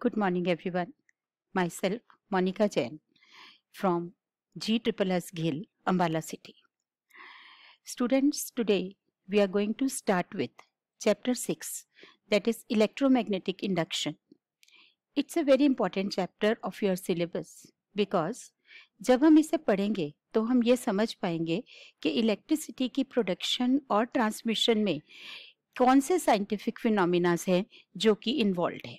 Good morning, everyone. Myself, Monica Jain from GSSS Gill, Ambala City. Students, today we are going to start with Chapter 6, that is Electromagnetic Induction. It's a very important chapter of your syllabus because जब हम इसे पढ़ेंगे तो हम ये समझ पाएंगे कि इलेक्ट्रिसिटी की प्रोडक्शन और ट्रांसमिशन में कौन से साइंटिफिक फिनोमिनाज हैं जो कि इन्वॉल्व है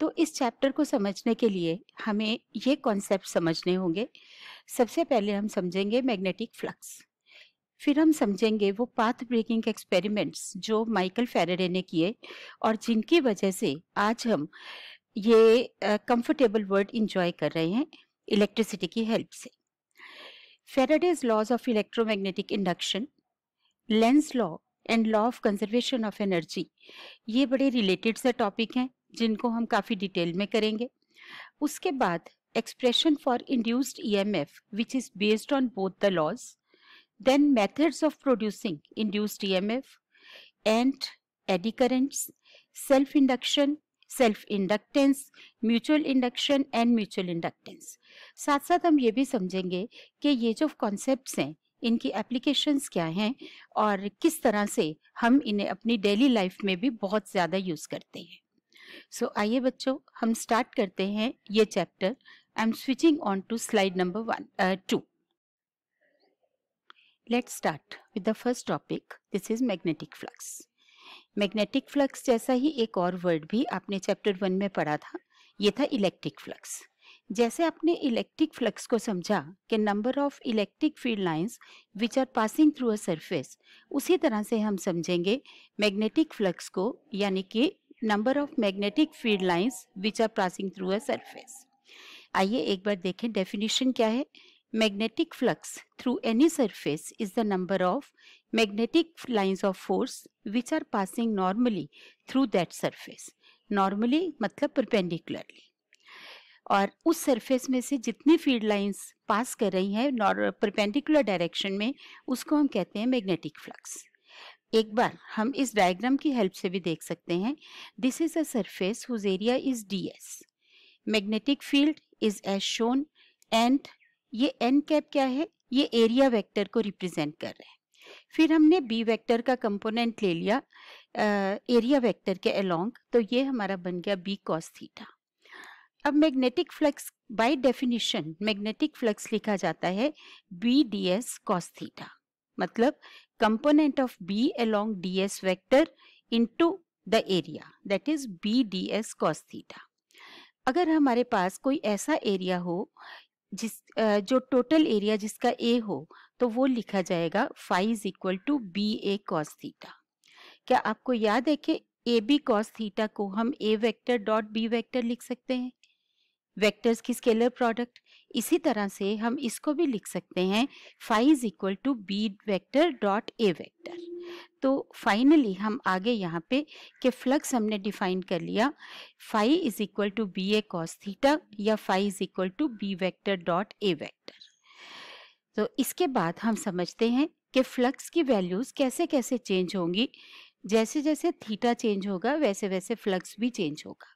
तो इस चैप्टर को समझने के लिए हमें ये कॉन्सेप्ट समझने होंगे सबसे पहले हम समझेंगे मैग्नेटिक फ्लक्स फिर हम समझेंगे वो पाथ ब्रेकिंग एक्सपेरिमेंट्स जो माइकल फेरेडे ने किए और जिनकी वजह से आज हम ये कंफर्टेबल वर्ड इंजॉय कर रहे हैं इलेक्ट्रिसिटी की हेल्प से Faraday's laws of electromagnetic induction Lenz law and law of conservation of energy ये बड़े रिलेटेड से टॉपिक हैं जिनको हम काफ़ी डिटेल में करेंगे उसके बाद expression for induced EMF which is based on both the laws then methods of producing induced EMF and eddy currents, self self self-inductance, mutual induction and mutual inductance. साथ साथ हम ये भी समझेंगे कि ये जो कॉन्सेप्ट हैं इनकी एप्लीकेशंस क्या हैं और किस तरह से हम इन्हें अपनी डेली लाइफ में भी बहुत ज़्यादा यूज़ करते हैं सो so, आइए बच्चों हम स्टार्ट करते हैं ये chapter I am switching on to slide number one to let start with the first topic this is magnetic flux magnetic flux जैसा ही एक और वर्ड भी आपने चैप्टर वन में पढ़ा था ये था इलेक्ट्रिक फ्लक्स जैसे आपने इलेक्ट्रिक फ्लक्स को समझा कि number of electric field lines which are passing through a surface उसी तरह से हम समझेंगे मैग्नेटिक फ्लक्स को यानी कि number of magnetic field lines which are passing through a surface. आइए एक बार देखें डेफिनेशन क्या है magnetic flux through any surface is the number of magnetic lines of force which are passing normally through that surface normally मतलब perpendicularly और उस surface में से जितनी फील्ड लाइंस पास कर रही हैं परपेंडिकुलर डायरेक्शन में उसको हम कहते हैं मैग्नेटिक फ्लक्स एक बार हम इस डायग्राम की हेल्प से भी देख सकते हैं this is a surface whose area is D S magnetic field is as shown and ये एन कैप क्या है ये एरिया वेक्टर को रिप्रेजेंट कर रहे हैं फिर हमने बी वेक्टर का कंपोनेंट ले लिया एरिया वेक्टर के अलोंग तो ये हमारा बन गया बी कॉस थीटा अब magnetic flux by definition magnetic flux लिखा जाता है B D S cos theta मतलब component of B along ds vector into the area that is B D S cos theta अगर हमारे पास कोई ऐसा एरिया हो जिस जो टोटल एरिया जिसका ए हो तो वो लिखा जाएगा phi is equal to B A cos theta क्या आपको याद है कि ए बी कॉस थीटा को हम A vector dot B vector लिख सकते हैं वेक्टर्स की स्केलर प्रोडक्ट इसी तरह से हम इसको भी लिख सकते हैं phi is equal to B vector dot A vector तो फाइनली हम आगे यहाँ पे कि फ्लक्स हमने डिफाइन कर लिया phi is equal to B A cos theta या phi is equal to B vector dot A vector तो इसके बाद हम समझते हैं कि फ्लक्स की वैल्यूज कैसे कैसे चेंज होंगी जैसे जैसे थीटा चेंज होगा वैसे वैसे फ्लक्स भी चेंज होगा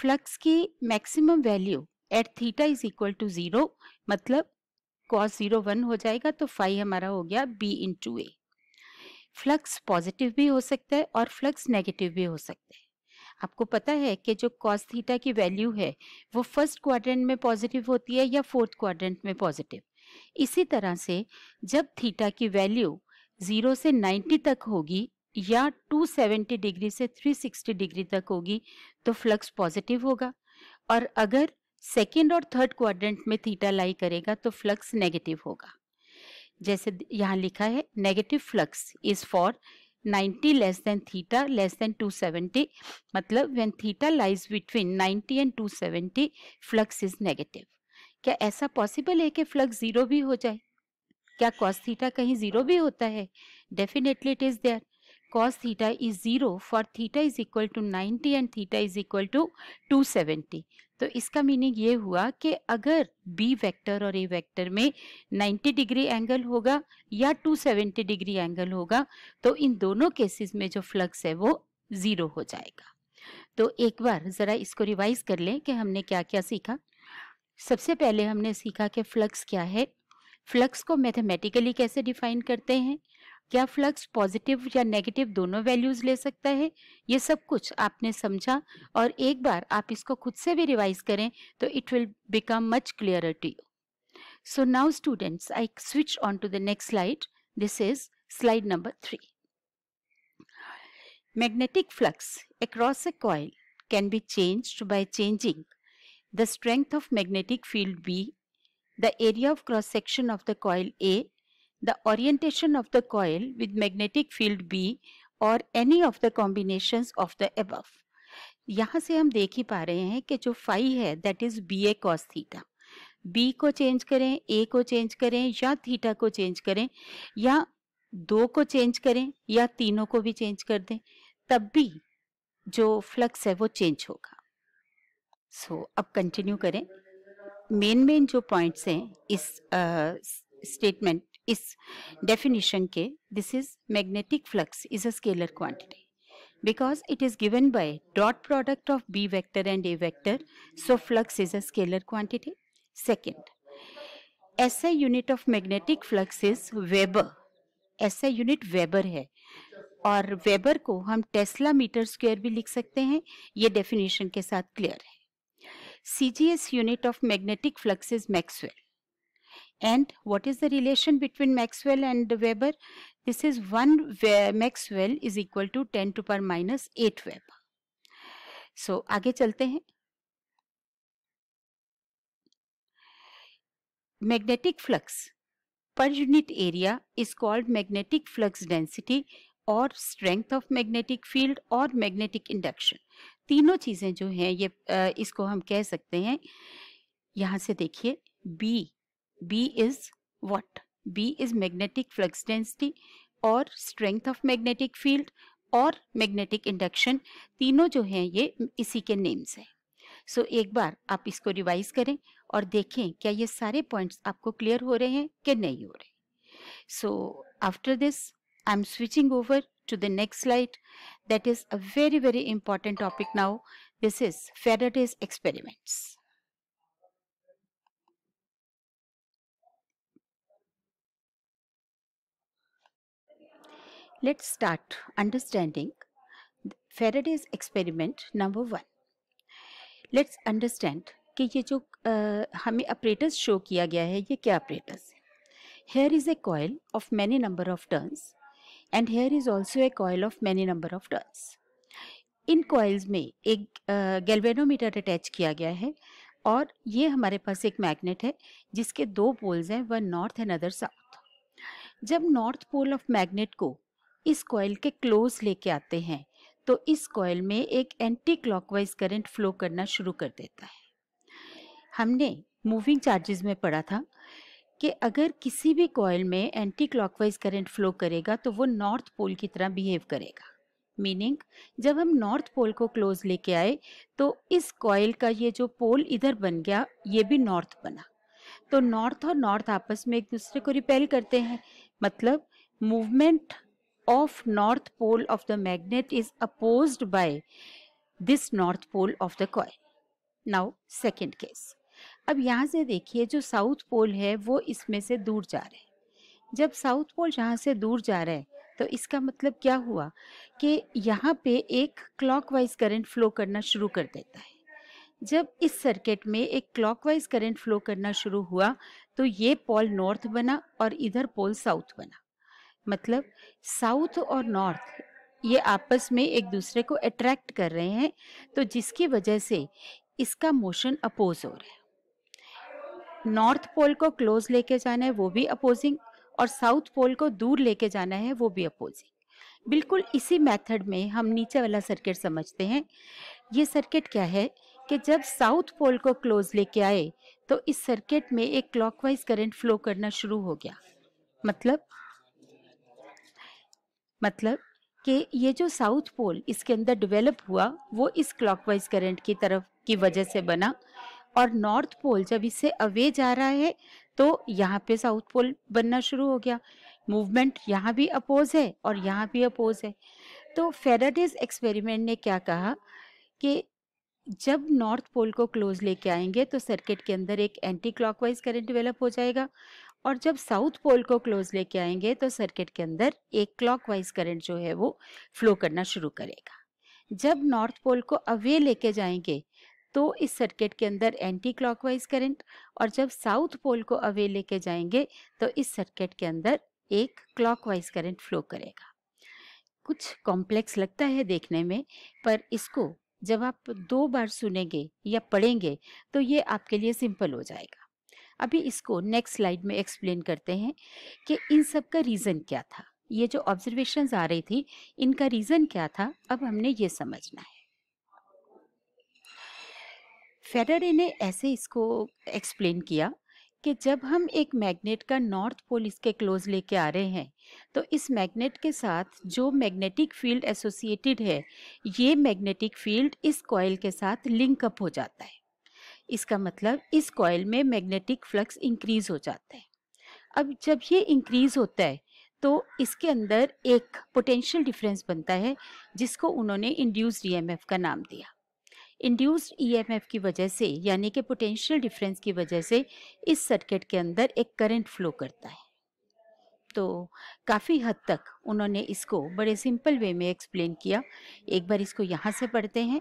फ्लक्स की maximum value at theta is equal to zero मतलब कॉस जीरो वन हो जाएगा तो फाइव हमारा हो गया B into A flux positive भी हो सकता है और फ्लक्स नेगेटिव भी हो सकता है आपको पता है कि जो कॉस थीटा की वैल्यू है वो फर्स्ट क्वाड्रेंट में पॉजिटिव होती है या फोर्थ क्वाड्रेंट में पॉजिटिव इसी तरह से जब थीटा की वैल्यू ज़ीरो से नाइन्टी तक होगी या 270 डिग्री से 360 डिग्री तक होगी तो फ्लक्स पॉजिटिव होगा और अगर सेकेंड और थर्ड क्वाड्रेंट में थीटा लाई करेगा तो फ्लक्स नेगेटिव होगा जैसे यहाँ लिखा है negative flux is for 90 less than theta less than 270 मतलब when theta lies between 90 and 270 flux is negative क्या ऐसा पॉसिबल है कि फ्लक्स जीरो भी हो जाए क्या कॉस थीटा कहीं जीरो भी होता है definitely it is there cos theta is 0 for theta is equal to 90 and theta is equal to 270. तो इसका मीनिंग ये हुआ कि अगर b वेक्टर और a वेक्टर में 90 डिग्री एंगल होगा या 270 डिग्री एंगल होगा तो इन दोनों केसेस में जो फ्लक्स है वो ज़ीरो हो जाएगा तो एक बार ज़रा इसको रिवाइज कर लें कि हमने क्या क्या सीखा सबसे पहले हमने सीखा कि फ्लक्स क्या है फ्लक्स को मैथमेटिकली कैसे डिफाइन करते हैं क्या फ्लक्स पॉजिटिव या नेगेटिव दोनों वैल्यूज ले सकता है ये सब कुछ आपने समझा और एक बार आप इसको खुद से भी रिवाइज करें तो it will become much clear to you so now students I switch on to the next slide this is slide number three magnetic flux across a coil can be change by changing the strength of magnetic field B the area of cross section of the coil A The orientation of the coil with magnetic field B or any of the combinations of the above. यहाँ से हम देख ही पा रहे हैं कि जो phi है that is B A cos theta B को चेंज करें ए को चेंज करें या थीटा को चेंज करें या दो को चेंज करें या तीनों को भी चेंज कर दें तब भी जो फ्लक्स है वो चेंज होगा सो so, अब कंटिन्यू करें मेन मेन जो पॉइंट्स हैं इस स्टेटमेंट uh, इस डेफिनेशन के this is magnetic flux is a scalar quantity because it is given by dot product of B vector and A vector so flux is a scalar quantity second ऐसा unit of magnetic flux is weber ऐसा unit weber है और weber को हम Tesla metre square भी लिख सकते हैं ये डेफिनेशन के साथ क्लियर है C G S unit of magnetic flux is maxwell And what is the relation between Maxwell and Weber? This is 1 Maxwell is equal to 10 to power minus 8 Weber. So so, आगे चलते हैं magnetic flux per unit area is called magnetic flux density और strength of magnetic field और magnetic induction तीनों चीजें जो हैं ये इसको हम कह सकते हैं यहां से देखिए B B is what? B is magnetic flux density or strength of magnetic field or magnetic induction. तीनों जो हैं ये इसी के names हैं so, एक बार आप इसको revise करें और देखें क्या ये सारे points आपको clear हो रहे हैं कि नहीं हो रहे so after this i'm switching over to the next slide that is a very very important topic now this is faraday's experiments Let's start understanding Faraday's experiment number one let's understand कि ये जो आ, हमें apparatus show किया गया है ये क्या apparatus है here is a coil of many number of turns and here is also a coil of many number of turns इन कॉयल्स में एक गैल्वेनोमीटर अटैच किया गया है और ये हमारे पास एक मैग्नेट है जिसके दो पोल्स हैं one north and other south जब नॉर्थ पोल ऑफ मैग्नेट को इस कॉयल के क्लोज लेके आते हैं तो इस कॉयल में एक एंटी क्लॉकवाइज करंट फ्लो करना शुरू कर देता है हमने मूविंग चार्जेस में पढ़ा था कि अगर किसी भी कॉयल में एंटी क्लॉकवाइज करंट फ्लो करेगा तो वो नॉर्थ पोल की तरह बिहेव करेगा मीनिंग जब हम नॉर्थ पोल को क्लोज लेके आए तो इस कॉयल का ये जो पोल इधर बन गया ये भी नॉर्थ बना तो नॉर्थ और नॉर्थ आपस में एक दूसरे को रिपेल करते हैं मतलब movement of north pole of the magnet is opposed by this north pole of the coil. Now second case. अब यहाँ से देखिए जो साउथ पोल है वो इसमें से दूर जा रहे हैं जब साउथ पोल यहाँ से दूर जा रहा है तो इसका मतलब क्या हुआ कि यहाँ पे एक क्लॉकवाइज करंट फ्लो करना शुरू कर देता है जब इस सर्किट में एक क्लॉकवाइज करंट फ्लो करना शुरू हुआ तो ये पोल नॉर्थ बना और इधर पोल साउथ बना मतलब साउथ और नॉर्थ ये आपस में एक दूसरे को अट्रैक्ट कर रहे हैं तो जिसकी वजह से इसका मोशन अपोज हो रहा है नॉर्थ पोल को क्लोज लेके जाना है वो भी अपोजिंग और साउथ पोल को दूर लेके जाना है वो भी अपोजिंग बिल्कुल इसी मेथड में हम नीचे वाला सर्किट समझते हैं ये सर्किट क्या है कि जब साउथ पोल को क्लोज लेके आए तो इस सर्किट में एक क्लॉकवाइज करंट फ्लो करना शुरू हो गया मतलब मतलब कि ये जो साउथ पोल इसके अंदर डेवलप हुआ वो इस क्लॉकवाइज करंट की तरफ की वजह से बना और नॉर्थ पोल जब इससे अवे जा रहा है तो यहाँ पे साउथ पोल बनना शुरू हो गया मूवमेंट यहाँ भी अपोज है और यहाँ भी अपोज है तो फेराडेज एक्सपेरिमेंट ने क्या कहा कि जब नॉर्थ पोल को क्लोज लेके आएंगे तो सर्किट के अंदर एक एंटी क्लॉकवाइज करंट डेवलप हो जाएगा और जब साउथ पोल को क्लोज लेके आएंगे तो सर्किट के अंदर एक क्लॉकवाइज करंट जो है वो फ्लो करना शुरू करेगा जब नॉर्थ पोल को अवे लेके जाएंगे तो इस सर्किट के अंदर एंटी क्लॉकवाइज करंट और जब साउथ पोल को अवे लेके जाएंगे तो इस सर्किट के अंदर एक क्लॉकवाइज करंट फ्लो करेगा कुछ कॉम्प्लेक्स लगता है देखने में पर इसको जब आप दो बार सुनेंगे या पढ़ेंगे तो ये आपके लिए सिंपल हो जाएगा अभी इसको नेक्स्ट स्लाइड में एक्सप्लेन करते हैं कि इन सब का रीज़न क्या था ये जो ऑब्जर्वेशन आ रही थी इनका रीज़न क्या था अब हमने ये समझना है फेडरे ने ऐसे इसको एक्सप्लेन किया कि जब हम एक मैग्नेट का नॉर्थ पोल इसके क्लोज लेके आ रहे हैं तो इस मैग्नेट के साथ जो मैग्नेटिक फील्ड एसोसिएटेड है ये मैग्नेटिक फील्ड इस कॉयल के साथ लिंकअप हो जाता है इसका मतलब इस कॉयल में मैग्नेटिक फ्लक्स इंक्रीज हो जाता है अब जब ये इंक्रीज होता है तो इसके अंदर एक पोटेंशियल डिफरेंस बनता है जिसको उन्होंने इंड्यूस्ड ईएमएफ e का नाम दिया इंड्यूस्ड ईएमएफ e की वजह से यानी कि पोटेंशियल डिफरेंस की वजह से इस सर्किट के अंदर एक करंट फ्लो करता है तो काफ़ी हद तक उन्होंने इसको बड़े सिंपल वे में एक्सप्लेन किया एक बार इसको यहाँ से पढ़ते हैं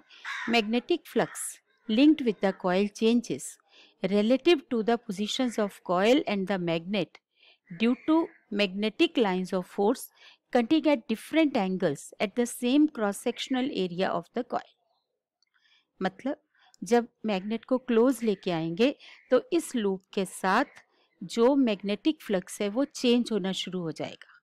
magnetic flux linked with the coil changes relative to the positions of coil and the magnet due to magnetic lines of force cutting at different angles at the same cross sectional area of the coil मतलब जब magnet को close लेके आएंगे तो इस loop के साथ जो मैग्नेटिक फ्लक्स है वो चेंज होना शुरू हो जाएगा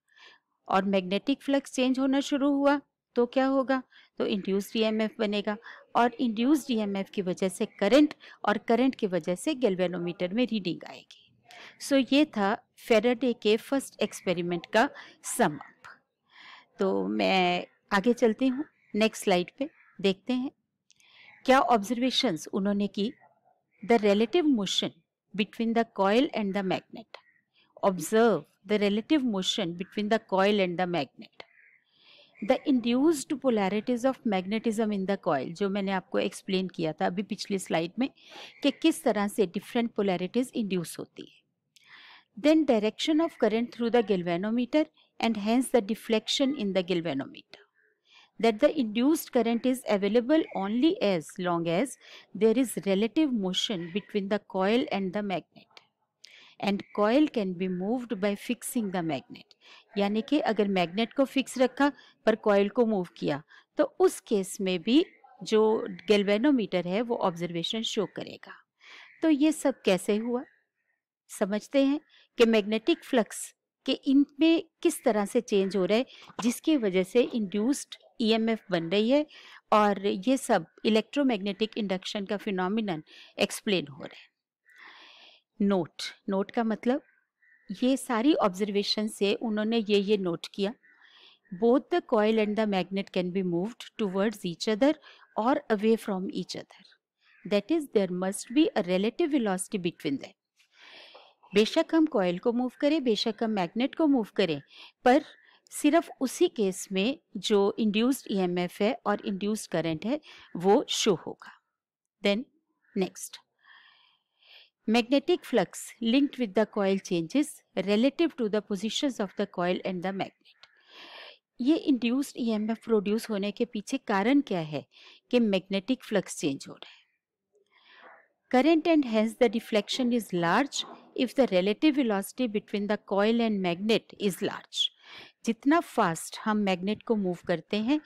और मैग्नेटिक फ्लक्स चेंज होना शुरू हुआ तो क्या होगा तो इंड्यूस्ड ईएमएफ बनेगा और एम ईएमएफ की वजह से करंट और करंट की वजह से गैल्वेनोमीटर में रीडिंग आएगी सो so, ये था फेराडे के फर्स्ट एक्सपेरिमेंट का सम अप तो मैं आगे चलती हूँ नेक्स्ट स्लाइड पे देखते हैं क्या ऑब्जर्वेशंस उन्होंने की the relative motion between the coil and the magnet observe the relative motion between the coil and the magnet the induced polarities of magnetism in the coil जो मैंने आपको एक्सप्लेन किया था अभी पिछली स्लाइड में कि किस तरह से डिफरेंट पोलैरिटीज इंड्यूस होती है then direction of current through the galvanometer and hence the deflection in the galvanometer that the induced current is available only as long as there is relative motion between the coil and the magnet. And coil can be moved by fixing the magnet यानी कि अगर magnet को fix रखा पर coil को move किया तो उस केस में भी जो गैल्वेनोमीटर है वो ऑब्जर्वेशन शो करेगा तो ये सब कैसे हुआ समझते हैं कि मैग्नेटिक फ्लक्स के इनमें किस तरह से चेंज हो रहा है जिसकी वजह से इंड्यूस्ड ईएमएफ e बन रही है और ये सब इलेक्ट्रोमैग्नेटिक इंडक्शन का फिनोमिनन एक्सप्लेन हो रहा है नोट नोट का मतलब ये सारी ऑब्जर्वेशन से उन्होंने ये ये नोट किया both the coil and the magnet can be moved towards each other और away from each other that is there must be a relative velocity between them बेशक हम कॉयल को मूव करें बेशक हम मैग्नेट को मूव करें पर सिर्फ उसी केस में जो इंड्यूस्ड ईएमएफ e है और इंड्यूस्ड करंट है वो शो होगा then next Magnetic flux linked with the coil changes relative to the positions of the coil and the magnet. ये इंड्यूस्ड ईएमएफ प्रोड्यूस होने के पीछे कारण क्या है कि मैग्नेटिक फ्लक्स चेंज हो रहा है current and hence the deflection is large if the relative velocity between the coil and magnet is large. जितना फास्ट हम मैग्नेट को मूव करते हैं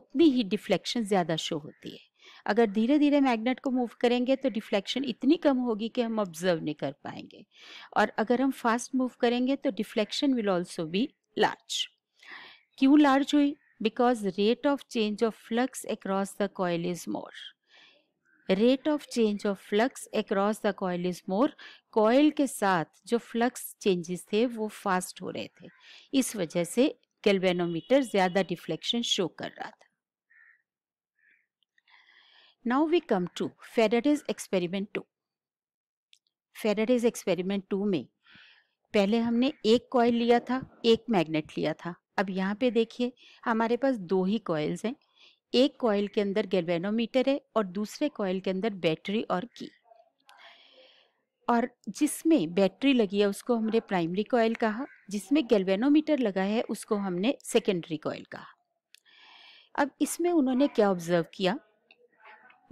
उतनी ही डिफ्लेक्शन ज़्यादा शो होती है अगर धीरे धीरे मैग्नेट को मूव करेंगे तो डिफ्लेक्शन इतनी कम होगी कि हम ऑब्जर्व नहीं कर पाएंगे और अगर हम फास्ट मूव करेंगे तो deflection will also be large क्यों लार्ज हुई because rate of change of flux across the coil is more rate of change of flux across the coil is more coil के साथ जो फ्लक्स चेंजेस थे वो fast हो रहे थे इस वजह से गैल्वेनोमीटर ज़्यादा डिफ्लेक्शन शो कर रहा था Now we come to Faraday's experiment 2. Faraday's experiment 2 में पहले हमने एक कॉयल लिया था एक मैग्नेट लिया था अब यहाँ पे देखिए हमारे पास दो ही कॉयल्स हैं एक कॉयल के अंदर गैल्वेनोमीटर है और दूसरे कॉयल के अंदर बैटरी और की और जिसमें बैटरी लगी है उसको हमने प्राइमरी कॉयल कहा जिसमें गैल्वेनोमीटर लगा है उसको हमने सेकेंडरी कॉयल कहा अब इसमें उन्होंने क्या ऑब्जर्व किया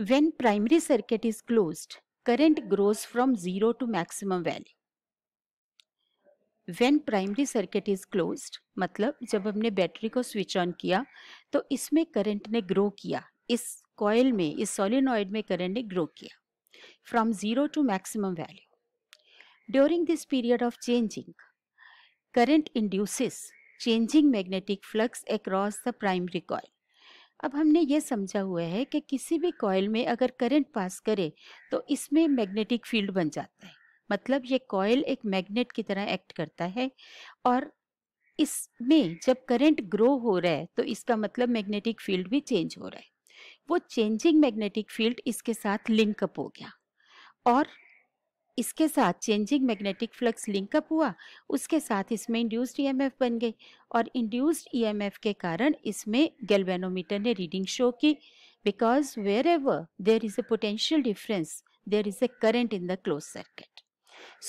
When primary circuit is closed, current grows from zero to maximum value. When primary circuit is closed मतलब जब हमने बैटरी को स्विच ऑन किया तो इसमें करंट ने ग्रो किया इस कॉयल में इस सोलिनॉइड में करंट ने ग्रो किया from zero to maximum value during this period of changing current induces changing magnetic flux across the primary coil अब हमने ये समझा हुआ है कि किसी भी कॉयल में अगर करंट पास करे तो इसमें मैग्नेटिक फील्ड बन जाता है मतलब ये कॉयल एक मैग्नेट की तरह एक्ट करता है और इसमें जब करंट ग्रो हो रहा है तो इसका मतलब मैग्नेटिक फील्ड भी चेंज हो रहा है वो चेंजिंग मैग्नेटिक फील्ड इसके साथ लिंकअप हो गया और इसके साथ चेंजिंग मैग्नेटिक फ्लक्स लिंकअप हुआ उसके साथ इसमें इंड्यूस्ड ईएमएफ e बन गई और इंड्यूस्ड ईएमएफ e के कारण इसमें गैल्वेनोमीटर ने रीडिंग शो की because wherever there is a potential difference there is a current in the close circuit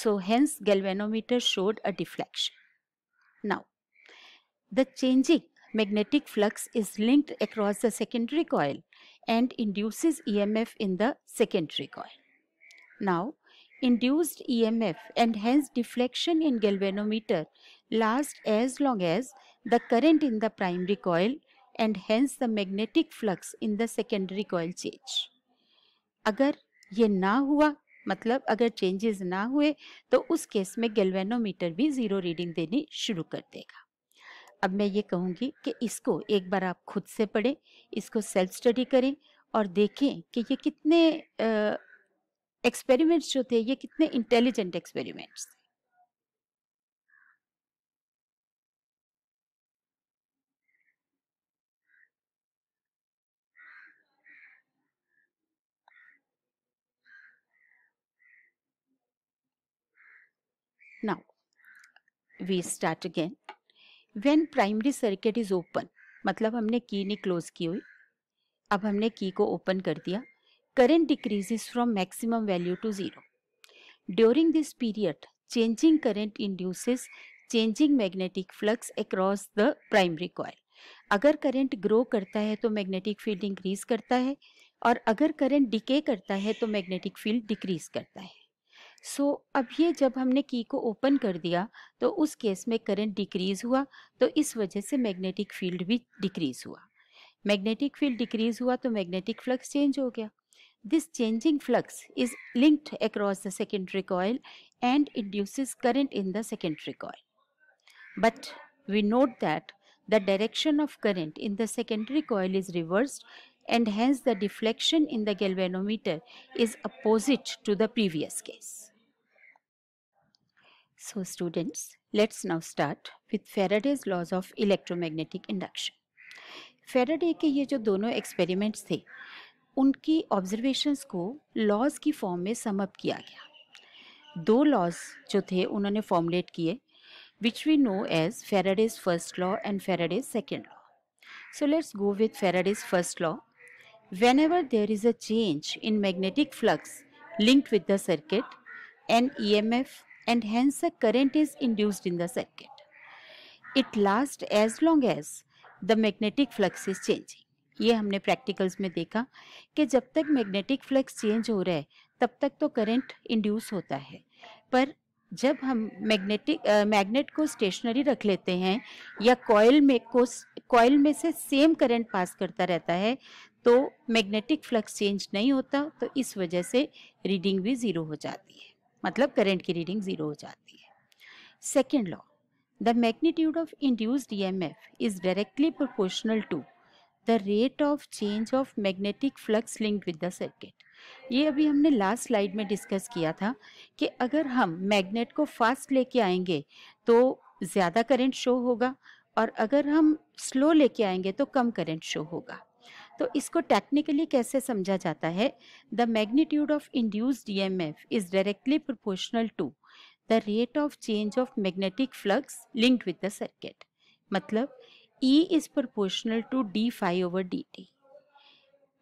so hence galvanometer showed a deflection now the changing magnetic flux is linked across the secondary coil and induces EMF in the secondary coil now induced EMF and hence deflection in galvanometer last as long as the current in the primary coil and hence the magnetic flux in the secondary coil change. agar ye na hua मतलब अगर changes ना हुए तो उस case में galvanometer भी zero reading देनी शुरू कर देगा अब मैं ये कहूँगी कि इसको एक बार आप खुद से पढ़ें इसको सेल्फ स्टडी करें और देखें कि ये कितने एक्सपेरिमेंट्स जो थे ये कितने इंटेलिजेंट एक्सपेरिमेंट्स थे now we start again when primary circuit is open मतलब हमने की नहीं क्लोज की हुई अब हमने की को ओपन कर दिया current decreases from maximum value to zero. During this period, changing current induces changing magnetic flux across the primary coil. अगर करंट ग्रो करता है तो मैग्नेटिक फील्ड इंक्रीज करता है और अगर करंट डिके करता है तो मैग्नेटिक फील्ड डिक्रीज करता है सो so, अब ये जब हमने की को ओपन कर दिया तो उस केस में करंट डिक्रीज हुआ तो इस वजह से मैग्नेटिक फील्ड भी डिक्रीज हुआ मैग्नेटिक फील्ड डिक्रीज हुआ तो मैग्नेटिक फ्लक्स चेंज हो गया This changing flux is linked across the secondary coil and induces current in the secondary coil. But we note that the direction of current in the secondary coil is reversed and hence the deflection in the galvanometer is opposite to the previous case. So students, let's now start with Faraday's laws of electromagnetic induction. Faraday ye jo dono experiments the. उनकी observations को laws की form में sum up किया गया दो laws जो थे उन्होंने फॉर्मुलेट किए which we know as Faraday's first law and Faraday's second law so let's go with Faraday's first law whenever there is a change in magnetic flux linked with the circuit and E M F and hence a current is induced in the circuit it last as long as the magnetic flux is changing ये हमने practicals में देखा कि जब तक magnetic flux change हो रहा है तब तक तो करंट इंड्यूस होता है पर जब हम मैग्नेटिक मैग्नेट को स्टेशनरी रख लेते हैं या कॉयल में को कॉयल में से सेम करंट पास करता रहता है तो मैग्नेटिक फ्लक्स चेंज नहीं होता तो इस वजह से रीडिंग भी ज़ीरो हो जाती है मतलब करंट की रीडिंग ज़ीरो हो जाती है second law the magnitude of induced E M F is directly proportional to the rate of change of magnetic flux linked with the circuit ये अभी हमने लास्ट स्लाइड में डिस्कस किया था कि अगर हम मैग्नेट को फास्ट लेके आएंगे तो ज़्यादा करंट शो होगा और अगर हम स्लो लेके आएंगे तो कम करंट शो होगा तो इसको टेक्निकली कैसे समझा जाता है the magnitude of induced M F is directly proportional to the rate of change of magnetic flux linked with the circuit मतलब E is proportional to d phi over dt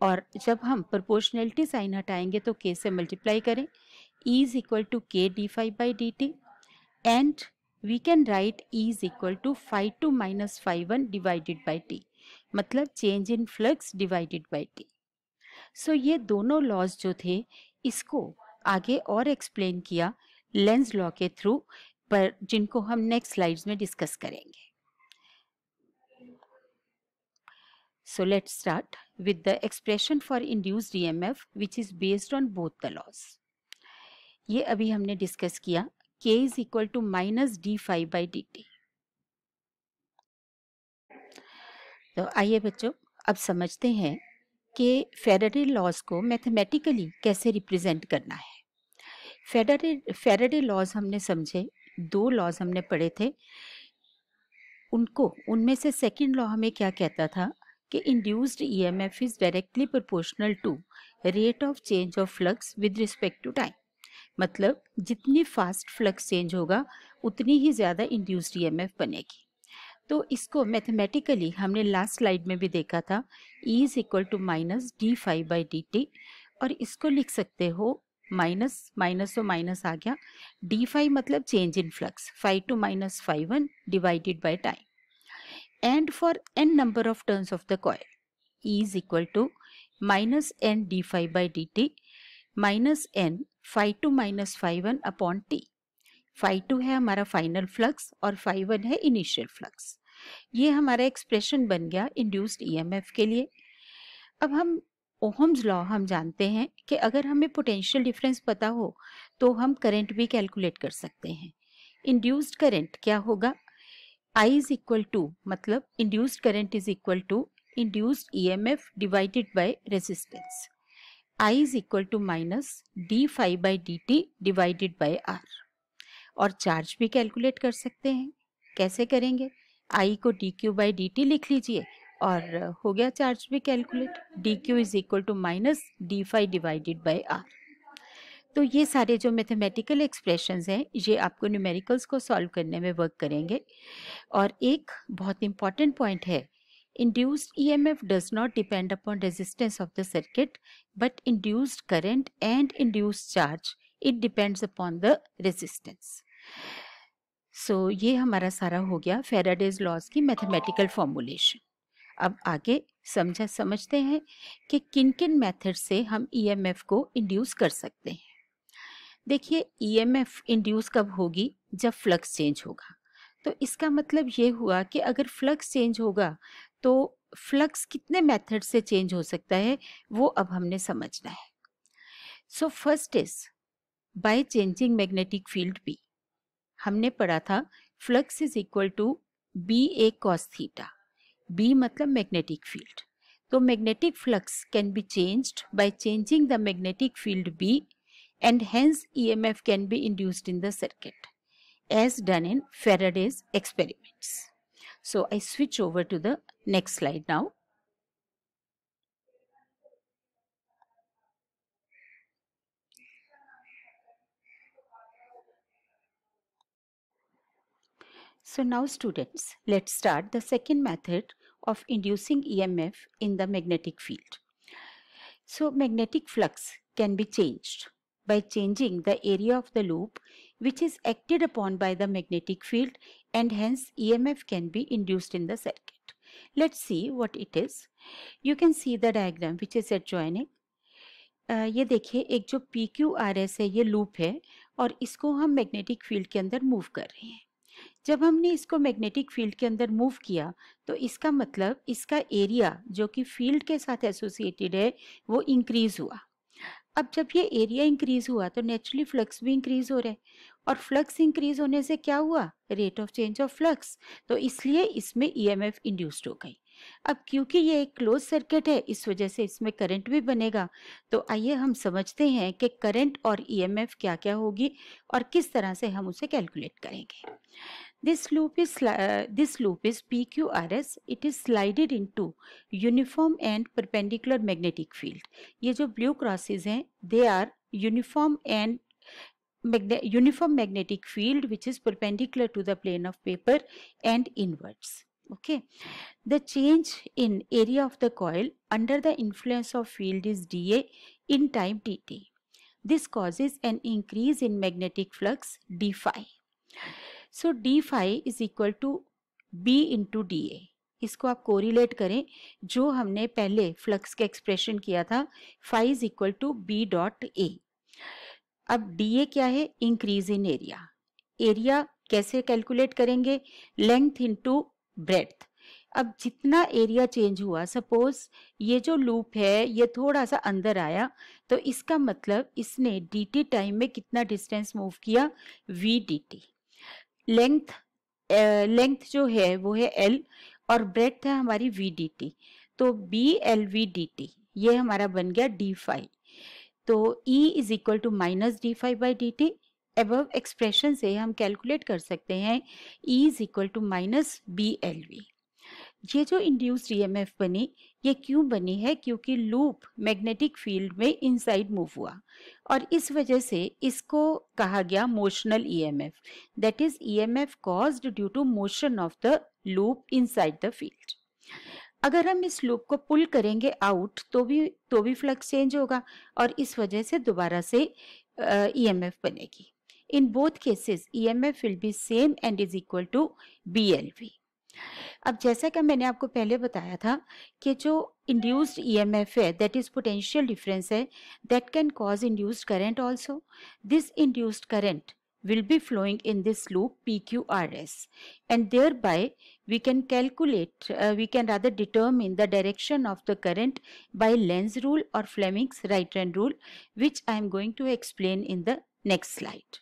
और जब हम proportionality sign हटाएंगे तो के से multiply करें E is equal to K D phi by D T and we can write E is equal to phi two minus phi one divided by T मतलब change in flux divided by T so ये दोनों laws जो थे इसको आगे और explain किया Lenz law के थ्रू पर जिनको हम नेक्स्ट स्लाइड्स में डिस्कस करेंगे So let's start with the expression for induced EMF which is based on both the laws. ये अभी हमने डिस्कस किया k is equal to minus D phi by D T तो आइए बच्चों अब समझते हैं कि फेराडे लॉज को मैथमेटिकली कैसे रिप्रेजेंट करना है फेराडे फेराडे लॉज हमने समझे दो लॉज हमने पढ़े थे उनको उनमें से सेकंड लॉ हमें क्या कहता था कि M F is directly proportional to rate of change of flux with respect to time मतलब जितनी फास्ट फ्लक्स चेंज होगा उतनी ही ज़्यादा इंड्यूस्ड ईएमएफ बनेगी तो इसको मैथमेटिकली हमने लास्ट स्लाइड में भी देखा था E is equal to minus D phi by D T और इसको लिख सकते हो माइनस माइनस तो माइनस आ गया डी फाइव मतलब change in flux phi two minus phi one divided by time and for n number of turns of the coil E is equal to minus n d phi by dt minus N phi two minus phi one upon T phi two है हमारा final flux और phi one है initial flux ये हमारा expression बन गया induced EMF e के लिए अब हम ओहम्स लॉ हम जानते हैं कि अगर हमें पोटेंशियल डिफरेंस पता हो तो हम करंट भी कैलकुलेट कर सकते हैं इंड्यूस्ड करंट क्या होगा आई इज इक्वल टू मतलब induced current is equal to induced F divided by resistance I is equal to minus D phi by D T divided by R और charge भी calculate कर सकते हैं कैसे करेंगे आई को D Q by D T लिख लीजिए और हो गया चार्ज भी calculate D Q is equal to minus D phi divided by R तो ये सारे जो मैथमेटिकल एक्सप्रेशंस हैं ये आपको न्यूमेरिकल्स को सॉल्व करने में वर्क करेंगे और एक बहुत इंपॉर्टेंट पॉइंट है M F does not depend upon resistance of the circuit but induced current and induced charge it depends upon the resistance so ये हमारा सारा हो गया फेराडेज लॉज की मैथमेटिकल फॉर्मुलेशन अब आगे समझा समझते हैं कि किन किन मेथड से हम ईएमएफ e को इंड्यूस कर सकते हैं देखिए ईएमएफ e इंड्यूस कब होगी जब फ्लक्स चेंज होगा तो इसका मतलब ये हुआ कि अगर फ्लक्स चेंज होगा तो फ्लक्स कितने मेथड से चेंज हो सकता है वो अब हमने समझना है so first is by changing magnetic field B हमने पढ़ा था flux is equal to B A cos theta B मतलब मैग्नेटिक फील्ड तो magnetic flux can be changed by changing the magnetic field B and hence EMF can be induced in the circuit as done in Faraday's experiments. So I switch over to the next slide now. So now students, let's start the second method of inducing EMF in the magnetic field. So magnetic flux can be changed by changing the area of the loop which is acted upon by the magnetic field and hence EMF can be induced in the circuit. Let's see what it is. You can see the diagram which is adjoining. ये देखिए एक जो P Q R S है ये loop है और इसको हम मैग्नेटिक फील्ड के अंदर मूव कर रहे हैं जब हमने इसको मैग्नेटिक फील्ड के अंदर मूव किया तो इसका मतलब इसका एरिया जो कि फील्ड के साथ एसोसिएटेड है वो इंक्रीज हुआ अब जब ये एरिया इंक्रीज हुआ तो नेचुरली फ्लक्स भी इंक्रीज हो रहे है और फ्लक्स इंक्रीज होने से क्या हुआ rate of change of flux तो इसलिए इसमें ईएमएफ e इंड्यूस्ड हो गई अब क्योंकि ये एक क्लोज सर्किट है इस वजह से इसमें करंट भी बनेगा तो आइए हम समझते हैं कि करंट और ईएमएफ e क्या क्या होगी और किस तरह से हम उसे कैलकुलेट करेंगे This loop is uh, this loop is PQRS. It is slided into uniform and perpendicular magnetic field. ये जो blue crosses हैं, they are uniform and magne uniform magnetic field which is perpendicular to the plane of paper and inwards. Okay, the change in area of the coil under the influence of field is dA in time dt. This causes an increase in magnetic flux d phi. So D phi is equal to B into D A इसको आप correlate करें जो हमने पहले flux का expression किया था phi is equal to B dot A अब डी ए क्या है इंक्रीज इन एरिया एरिया कैसे कैलकुलेट करेंगे लेंथ इंटू ब्रेथ अब जितना एरिया चेंज हुआ सपोज ये जो लूप है ये थोड़ा सा अंदर आया तो इसका मतलब इसने डी टी टाइम में कितना डिस्टेंस मूव किया V D T length length जो है वो है एल और ब्रेथ है हमारी वी डी टी तो B L V D T ये हमारा बन गया डी फाइव तो E is equal to minus D phi by D T above expression से हम कैलकुलेट कर सकते हैं E is equal to minus B L V ये जो इंड्यूस ईएमएफ बनी ये क्यों बनी है क्योंकि लूप मैग्नेटिक फील्ड में इनसाइड मूव हुआ और इस वजह से इसको कहा गया motional EMF that is EMF caused due to motion of the loop inside the field अगर हम इस लूप को पुल करेंगे आउट तो भी तो भी फ्लक्स चेंज होगा और इस वजह से दोबारा से ईएमएफ बनेगी in both cases EMF will be same and is equal to BLV अब जैसा कि मैंने आपको पहले बताया था कि जो इंड्यूस्ड ई एम एफ है दैट इज पोटेंशियल डिफरेंस है that can cause induced current also this induced current will be flowing in this loop P Q R S and thereby we can calculate we can rather determine the direction of the current by Lenz rule और Fleming's right hand rule which I am going to explain in the next slide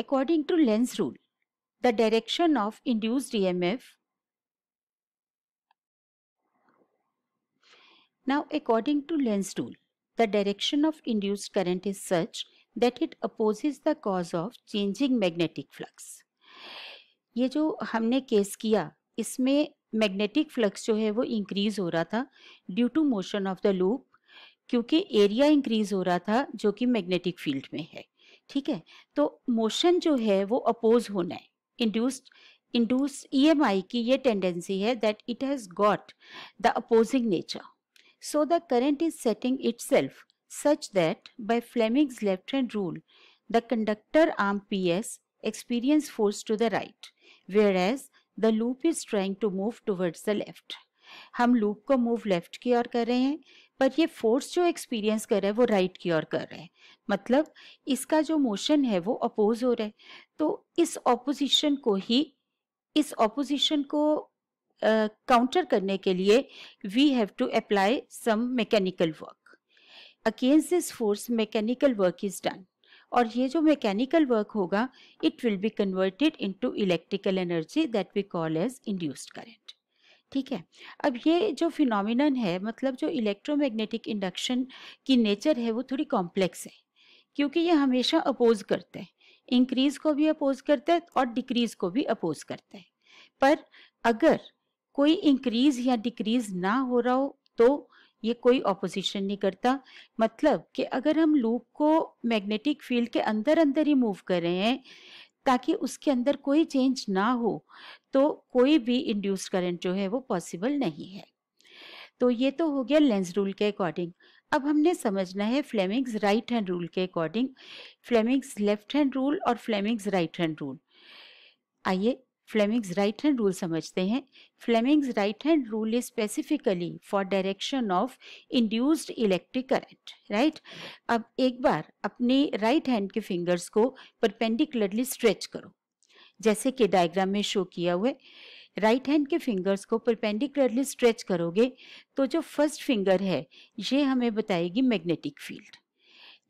according to Lenz rule the direction of induced EMF. Now according to lens rule, the direction of induced current is such that it opposes the cause of changing magnetic flux. ye jo humne case kiya isme magnetic flux जो है वो increase हो रहा था due to motion of the loop क्योंकि area increase हो रहा था जो कि मैग्नेटिक फील्ड में है ठीक है तो मोशन जो है वो अपोज होना है induced induce EMI की ये tendency है that it has got the opposing nature. So the current is setting itself such that by Fleming's left hand rule, the conductor arm PS experience force to the right, whereas the loop is trying to move towards the left. हम loop को move left की ओर कर रहे हैं पर ये force जो एक्सपीरियंस कर रहा है वो राइट right की ओर कर रहे हैं मतलब इसका जो मोशन है वो अपोज हो रहा है तो इस ऑपोजिशन को ही इस ऑपोजिशन को काउंटर uh, करने के लिए we have to apply some mechanical work against this force mechanical work is done और ये जो मैकेनिकल वर्क होगा it will be converted into electrical energy that we call as induced current ठीक है अब ये जो फिनोमिनन है मतलब जो इलेक्ट्रोमैग्नेटिक इंडक्शन की नेचर है वो थोड़ी कॉम्प्लेक्स है क्योंकि ये हमेशा अपोज करता है इंक्रीज को भी अपोज करता है और डिक्रीज को भी अपोज करता है पर अगर कोई इंक्रीज या डिक्रीज ना हो रहा हो तो ये कोई ऑपोजिशन नहीं करता मतलब कि अगर हम लूप को मैग्नेटिक फील्ड के अंदर अंदर ही मूव कर रहे हैं ताकि उसके अंदर कोई चेंज ना हो तो कोई भी इंड्यूस करंट जो है वो पॉसिबल नहीं है तो ये तो हो गया लेंस रूल के अकॉर्डिंग अब हमने समझना है फ्लेमिंग्स राइट हैंड रूल के according Fleming's left hand rule और फ्लेमिंग्स राइट हैंड रूल आइए फ्लेमिंग्स राइट हैंड रूल समझते हैं Fleming's right hand rule is specifically for direction of induced electric current right अब एक बार अपने राइट right हैंड के फिंगर्स को परपेंडिकुलरली स्ट्रेच करो जैसे कि डायग्राम में शो किया हुआ है राइट हैंड के फिंगर्स को परपेंडिकुलरली स्ट्रेच करोगे तो जो फर्स्ट फिंगर है ये हमें बताएगी मैग्नेटिक फील्ड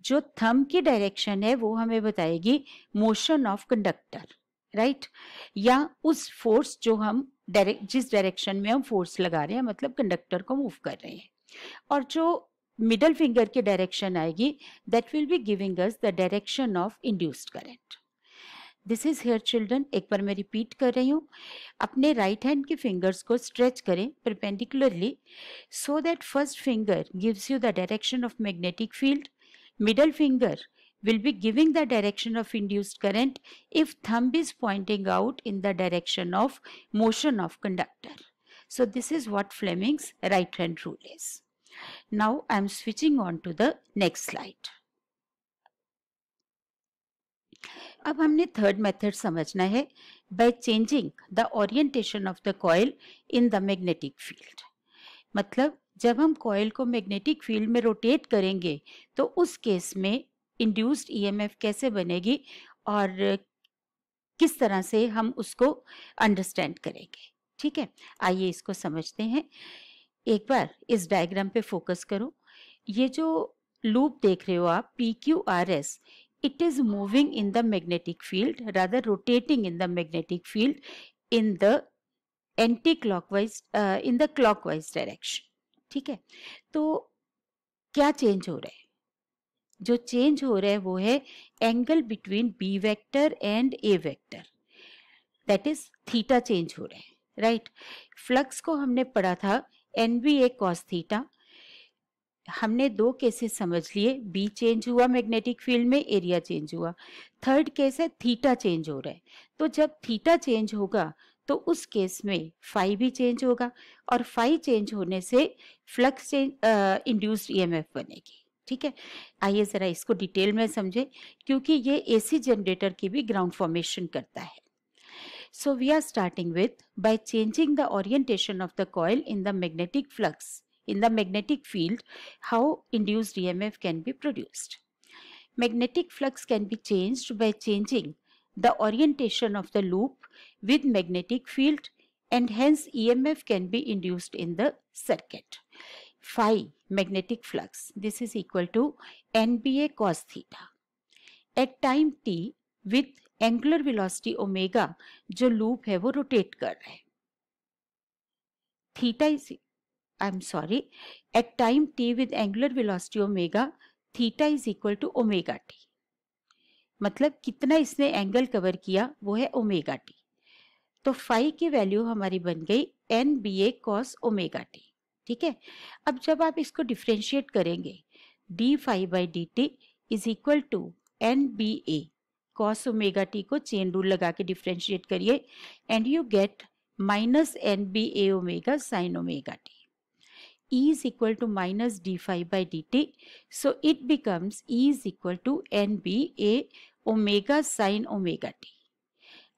जो थम की डायरेक्शन है वो हमें बताएगी मोशन ऑफ कंडक्टर राइट या उस फोर्स जो हम डायरेक्ट जिस डायरेक्शन में हम फोर्स लगा रहे हैं मतलब कंडक्टर को मूव कर रहे हैं और जो मिडल फिंगर की डायरेक्शन आएगी that will be giving us the direction of induced current this is here children एक बार मैं रिपीट कर रही हूँ अपने राइट हैंड के फिंगर्स को स्ट्रेच करें perpendicularly so that first finger gives you the direction of magnetic field middle finger will be giving the direction of induced current if thumb is pointing out in the direction of motion of conductor so this is what Fleming's right hand rule is now I am switching on to the next slide अब हमने third method समझना है by changing the orientation of the coil in the magnetic field मतलब जब हम coil को magnetic field में rotate करेंगे तो उस केस में इंड्यूस्ड ईएमएफ e कैसे बनेगी और किस तरह से हम उसको अंडरस्टैंड करेंगे ठीक है आइए इसको समझते हैं एक बार इस डायग्राम पे फोकस करो ये जो लूप देख रहे हो आप P Q R S it is moving in the magnetic field rather rotating in the magnetic field in the anti-clockwise uh, in the clockwise direction ठीक है तो क्या चेंज हो रहा है जो चेंज हो रहा है वो है angle between B vector and A vector that is theta change हो रहा है राइट right? फ्लक्स को हमने पढ़ा था N B A cos theta हमने दो केसेस समझ लिए बी चेंज हुआ मैग्नेटिक फील्ड में एरिया चेंज हुआ थर्ड केस है थीटा चेंज हो रहा है तो जब थीटा चेंज होगा तो उस केस में फाइव भी चेंज होगा और फाइव चेंज होने से फ्लक्स चेंज इंड्यूस्ड ईएमएफ बनेगी ठीक है आइए ज़रा इसको डिटेल में समझे क्योंकि ये एसी जनरेटर की भी ग्राउंड फॉर्मेशन करता है So we are starting with by changing the orientation of the coil in the magnetic flux in the magnetic field how induced EMF can be produced. Magnetic flux can be changed by changing the orientation of the loop with magnetic field and hence EMF can be induced in the circuit. Phi magnetic flux this is equal to NBA cos theta. At time t with angular velocity omega. The loop है वो rotate कर रहा है I'm sorry, at time t with angular velocity omega, theta is equal to omega t. मतलब कितना इसने angle cover किया वो है ओमेगा टी तो फाइव की वैल्यू हमारी बन गई N B A cos omega T ठीक है अब जब आप इसको डिफ्रेंशिएट करेंगे D phi by D T is equal to N B A cos omega T को चेन रूल लगा के डिफ्रेंशिएट करिए and you get minus N B A omega sine omega T E is equal to minus phi by dt. So it becomes E is equal to b A omega sin omega t.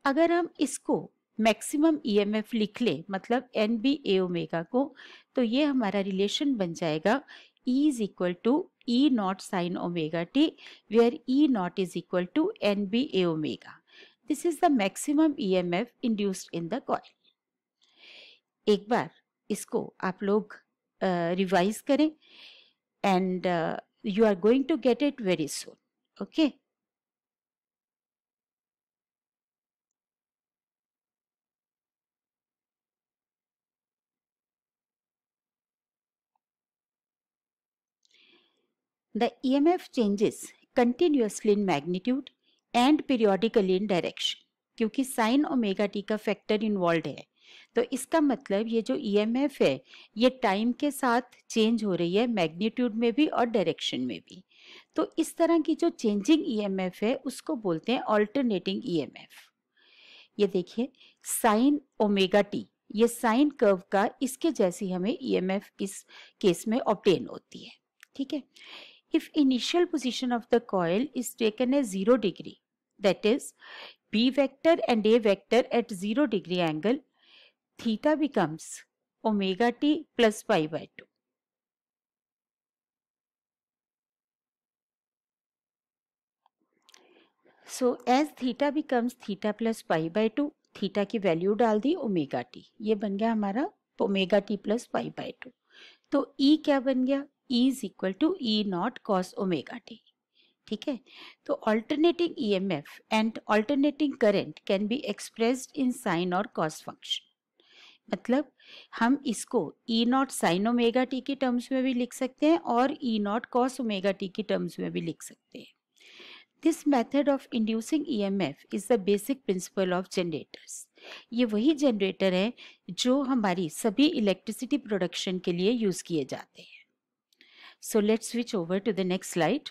अगर हम इसको maximum EMF e लिख ले मतलब N B A omega को तो ये हमारा रिलेशन बन जाएगा E is equal to E not sine omega T where E not is equal to N B A omega this is the maximum EMF induced in the coil एक बार इसको आप लोग रिवाइज करें and you are going to get it very soon okay the E M F changes continuously in magnitude and periodically in direction क्योंकि sine omega T का factor involve है तो इसका मतलब ये जो ईएमएफ e है ये टाइम के साथ चेंज हो रही है मैग्नीट्यूड में भी और डायरेक्शन में भी तो इस तरह की जो चेंजिंग ईएमएफ e है उसको बोलते हैं ऑल्टरनेटिंग ईएमएफ e ये देखिए साइन ओमेगा टी ये साइन कर्व का इसके जैसी हमें ईएमएफ इस केस में ऑप्टेन होती है ठीक है if initial position of the coil is taken a zero degree that is B vector and A vector at zero degree angle theta becomes omega t plus pi by 2. So as theta becomes theta plus pi by 2, theta ki value dal di omega t. Ye ban gaya हमारा omega t plus pi by 2. To e kya ban gaya? E is equal to e naught cos omega t. ठीक है तो alternating EMF and alternating current can be expressed in sine और cos function मतलब हम इसको E not sine omega T की terms में भी लिख सकते हैं और E not cos omega T की टर्म्स में भी लिख सकते हैं this method of inducing E M F is the basic principle of generators ये वही जनरेटर है जो हमारी सभी इलेक्ट्रिसिटी प्रोडक्शन के लिए यूज किए जाते हैं so let's switch over to the next slide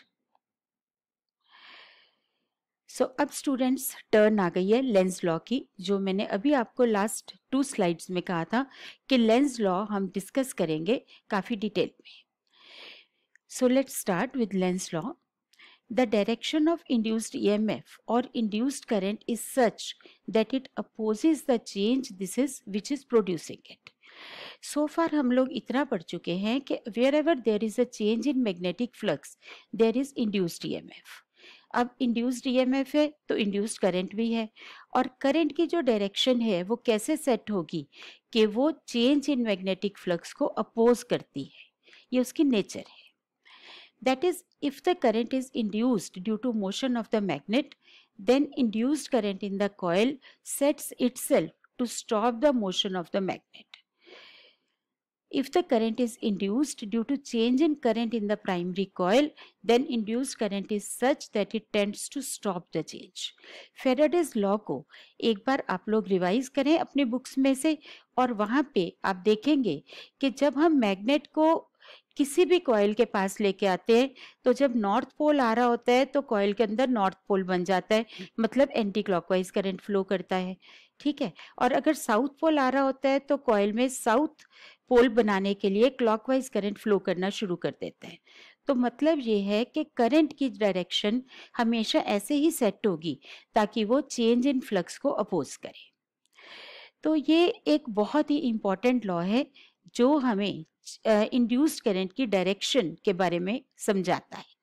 so so, अब स्टूडेंट्स टर्न आ गई है लेंस लॉ की जो मैंने अभी आपको लास्ट टू स्लाइड्स में कहा था कि लेंस लॉ हम डिस्कस करेंगे काफ़ी डिटेल में so let start with Lenz law the direction of induced EMF और induced current is such that it opposes the change this is which is producing it so so far हम लोग इतना पढ़ चुके हैं कि wherever there is a change in magnetic flux there is induced E M F अब induced F e है तो इंड्यूस्ड करेंट भी है और करंट की जो डायरेक्शन है वो कैसे सेट होगी कि वो चेंज इन मैग्नेटिक फ्लक्स को अपोज करती है ये उसकी नेचर है that is if the current is induced due to motion of the magnet then induced current in the coil sets itself to stop the motion of the magnet If the current is induced due to change in current in the primary coil, then induced current is such that it tends to stop the change. faraday's law ko ek bar aap log revise kare apne books mein se aur wahan pe aap dekhenge ki jab hum magnet ko किसी भी coil के पास लेके आते हैं तो जब north पोल आ रहा होता है तो कॉयल के अंदर नॉर्थ पोल बन जाता है मतलब एंटी क्लॉकवाइज करंट फ्लो करता है ठीक है और अगर साउथ पोल आ रहा होता है तो कॉयल में साउथ पोल बनाने के लिए क्लॉकवाइज करंट फ्लो करना शुरू कर देते हैं तो मतलब ये है कि करंट की डायरेक्शन हमेशा ऐसे ही सेट होगी ताकि वो चेंज इन फ्लक्स को अपोज करे तो ये एक बहुत ही इम्पॉर्टेंट लॉ है जो हमें इंड्यूस्ड करंट की डायरेक्शन के बारे में समझाता है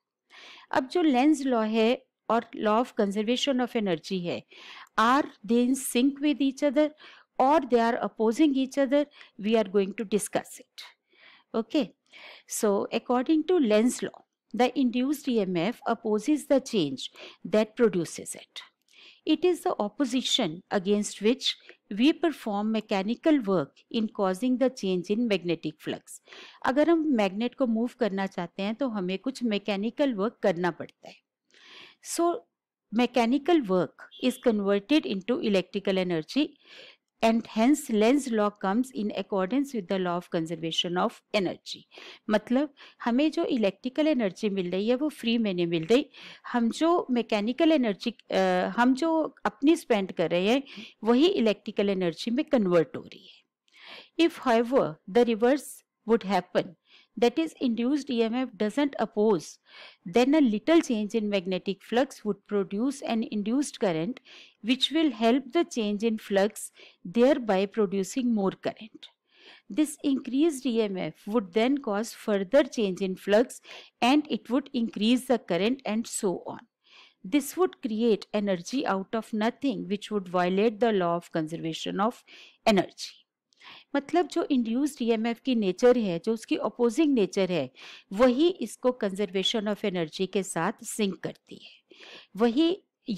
अब जो लेंस लॉ है और law of conservation of energy है are they in sync with each other और they are opposing each other we are going to discuss it okay so according to Lenz law the induced E M F opposes the change that produces it it is the opposition against which we perform mechanical work in causing the change in magnetic flux अगर हम magnet को move करना चाहते हैं तो हमें कुछ mechanical work करना पड़ता है So mechanical work is converted into electrical energy and hence Lenz law comes in accordance with the law of conservation of energy मतलब हमें जो इलेक्ट्रिकल एनर्जी मिल रही है वो फ्री में नहीं मिल रही हम जो मैकेनिकल एनर्जी हम जो अपनी स्पेंड कर रहे हैं वही इलेक्ट्रिकल एनर्जी में कन्वर्ट हो रही है if however the reverse would happen that is induced EMF doesn't oppose, then a little change in magnetic flux would produce an induced current which will help the change in flux thereby producing more current. This increased EMF would then cause further change in flux and it would increase the current and so on. This would create energy out of nothing which would violate the law of conservation of energy. मतलब जो induced EMF e की nature है जो उसकी opposing nature है वही इसको conservation of energy के साथ सिंक करती है वही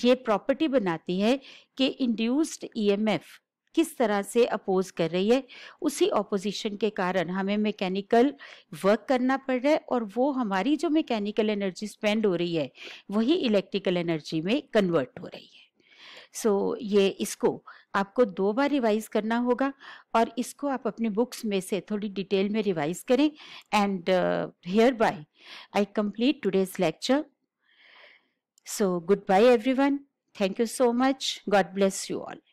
ये प्रॉपर्टी बनाती है कि इंड्यूस्ड ईएमएफ e किस तरह से अपोज कर रही है उसी ऑपोजिशन के कारण हमें मैकेनिकल वर्क करना पड़ रहा है और वो हमारी जो मैकेनिकल एनर्जी स्पेंड हो रही है वही इलेक्ट्रिकल एनर्जी में कन्वर्ट हो रही है सो so, ये इसको आपको दो बार रिवाइज करना होगा और इसको आप अपने बुक्स में से थोड़ी डिटेल में रिवाइज करें and hereby I complete today's lecture so goodbye everyone thank you so much God bless you all